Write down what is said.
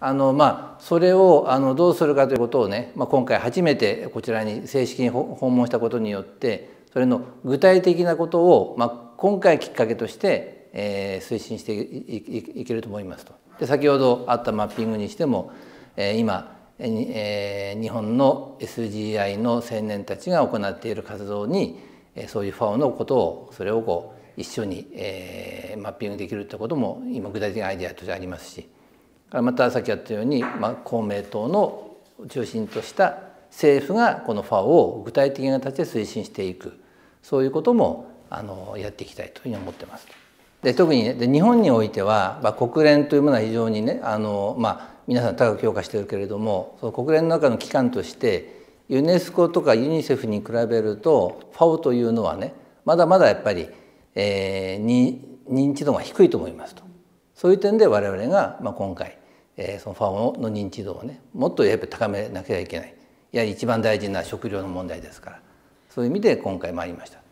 あのまあ、それをあのどうするかということをね、まあ、今回初めてこちらに正式に訪問したことによってそれの具体的なことを、まあ、今回きっかけとして、えー、推進していけると思いますと。で先ほどあったマッピングにしても、えー、今、えー、日本の SGI の青年たちが行っている活動に、えー、そういう FAO のことをそれをこう一緒に、えー、マッピングできるってことも今具体的なアイデアとしてありますし。またさっきあったように、まあ、公明党の中心とした政府がこの FAO を具体的な形で推進していくそういうこともあのやっていきたいというふうに思ってます。で特に、ね、で日本においては、まあ、国連というものは非常にねあの、まあ、皆さん高く評価してるけれどもその国連の中の機関としてユネスコとかユニセフに比べると FAO というのはねまだまだやっぱり、えー、認知度が低いと思いますと。そういう点で我々が、まあ、今回、えー、そのファオの認知度をねもっとやっぱり高めなきゃいけないやはり一番大事な食料の問題ですからそういう意味で今回参りました。